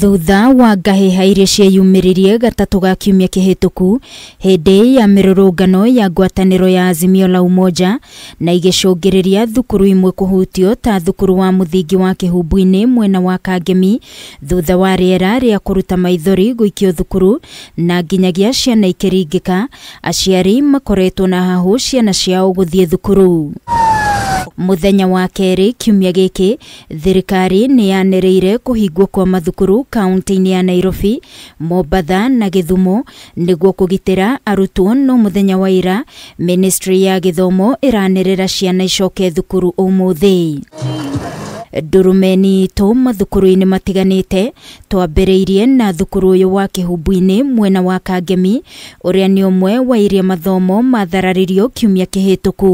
thutha wa ngahiha iria cieyumĩririe gatatũ ga kiumia kĩhĩtũku hĩndĩ ya mĩrũrũngano ya ngwatanĩro ya Azimio la Umoja na igĩcũngĩrĩria thukuru imwe kũhutio ta thukuru wa mũthingi wa kĩhumbu-inĩ mwena wa Kangemi thutha wa rĩera rĩa kũruta maithori gũikio thukuru na nginyagia ciana ikĩringĩka aciari makoretwo na hahũ ciana ciao gũthiĩ thukuru muthenya wa keri kiumia giki thirikari ni yanĩrĩire kũhingwo kwa mathukuru kaunti-inĩ ya nairobi mombatha na gĩthumo nĩguo kũgitĩra arutwo no muthenya wa ira ministry ya gĩthomo iranerera ciana icoke thukuru ũmũthĩ ndurumeni itũ mathukuru-inĩ matiganĩte twambĩrĩirie na thukuru ũyũ wa kĩhumbu-inĩ mwena wa kangemi ũrĩa nĩ ũmwe wa iria mathomo mathararirio kiumia kĩhĩtũku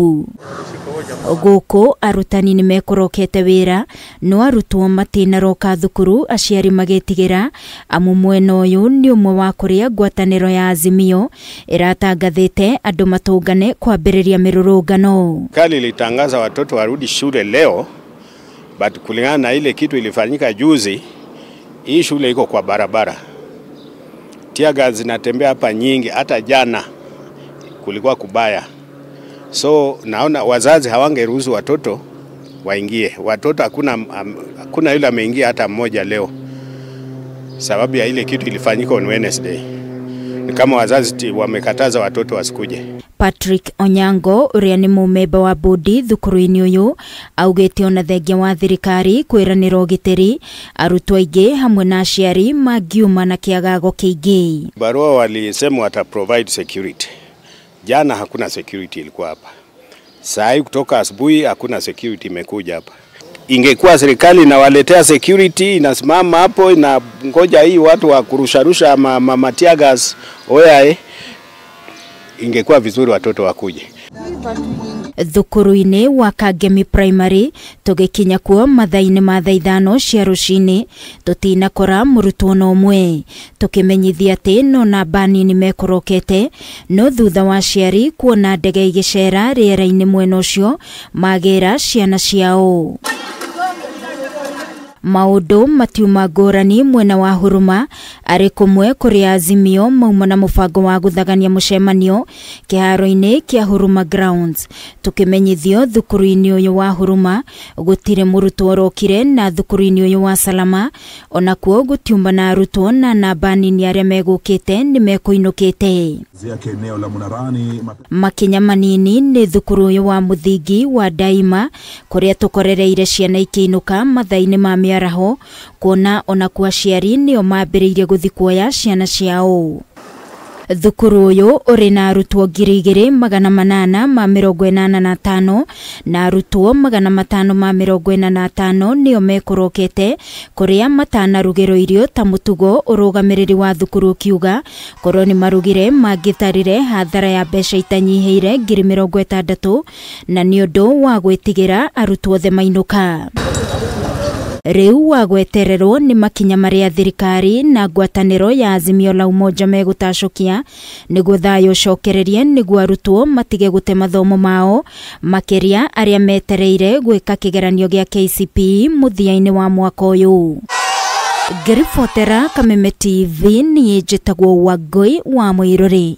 guku arutani nä mekorokete wä ra no arutwo matinaroka thukuru aciari magätigä ra amu mwena å yå nä å mwe wa kå rä a ngwatanä ya azimio ä ratangathä te andå matångane kwambä rä mä rå rå kali litangaza watoto warudi shule leo but kulingana na ile kitu ilifanyika juzi hii shule iko kwa barabara tiaga zinatembea hapa nyingi hata jana kulikuwa kubaya So naona wazazi hawangeruhusu watoto waingie. Watoto hakuna, hakuna yule ameingia hata mmoja leo, sababu ya ile kitu ilifanyika on Wednesday. Ni kama wazazi wamekataza watoto wasikuje. Patrick Onyango uria ni mumemba wa bodi thukuru-ini uyu augite ona thengia wa thirikari kwiranira ugitiri arutwo aingi hamwe na aciari mangiuma na kiagago kiingi. Barua walisema wata provide security Jana hakuna security ilikuwa hapa, saa hii kutoka asubuhi hakuna security imekuja hapa. Ingekuwa serikali inawaletea security, inasimama hapo inangoja hii watu wa kurusharusha ma, ma, matiagas oyae eh ingekuwa vizuri watoto wakuje. thukuru-inä wa kangemi primary tũgĩkinya kuo mathaa-inĩ ma thaa ithano cia rũcinĩ tũtinakora mũrutwo na ũmwe menyithia atĩ no namba nini mekorokete no thutha wa ciari kuona ndege igĩcera rĩera-inĩ mwena ũcio magĩra ciana ciao maundu matiuma ngurani mwena wa huruma ari kumwe kuri azimio mauma na mubango wa guthagania mucemanio kiharo-ini kia huruma grounds tukimenyithio thukuru-ini uyu wa huruma gutire murutwo urokire na thukuru-ini uyu wa salama kuo gutiumba na arutwo na namba nini aria megukite ni mekuinukite makinya manini ni thukuru uyu wa muthingi wa daima kuria tukorereire ciana ikiinuka mathaini ini ma mĩaraho kuona ona kwa aciari nĩo mambĩrĩirie guthi kuoya ciana ciao thukuru ũyũ ũrĩ na arutwo ngiri igĩrĩ magana manana ma mĩrongo ĩnana na tano na arutwo magana matano ma mĩrongo ĩna na atano nĩo mekũrokete kũrĩa matanarugĩrwo irio ta mũtugo ũrũgamĩrĩri wa thukuru ũkiuga korwo nĩ marugire mangĩtarire hathara ya mbeca itanyihĩire ngiri mĩrongo ĩtandatũ na nĩ ũndũ wa gwĩtigĩra arutwo othe mainũka riu agwetererwo ni makinya marä a thirikari na ngwatanä ya azimio la umoja megåtacokia nĩguo thayå ũcokererie nĩguo arutwo matige gũte mathomo mao makĩria arĩa metereire gwĩka kĩgeranio gĩa KCPE mũthia-inĩ wa mwaka ũyũ ngĩribotera kameme tv ni njĩtagwo wangũi wa mũirũrĩ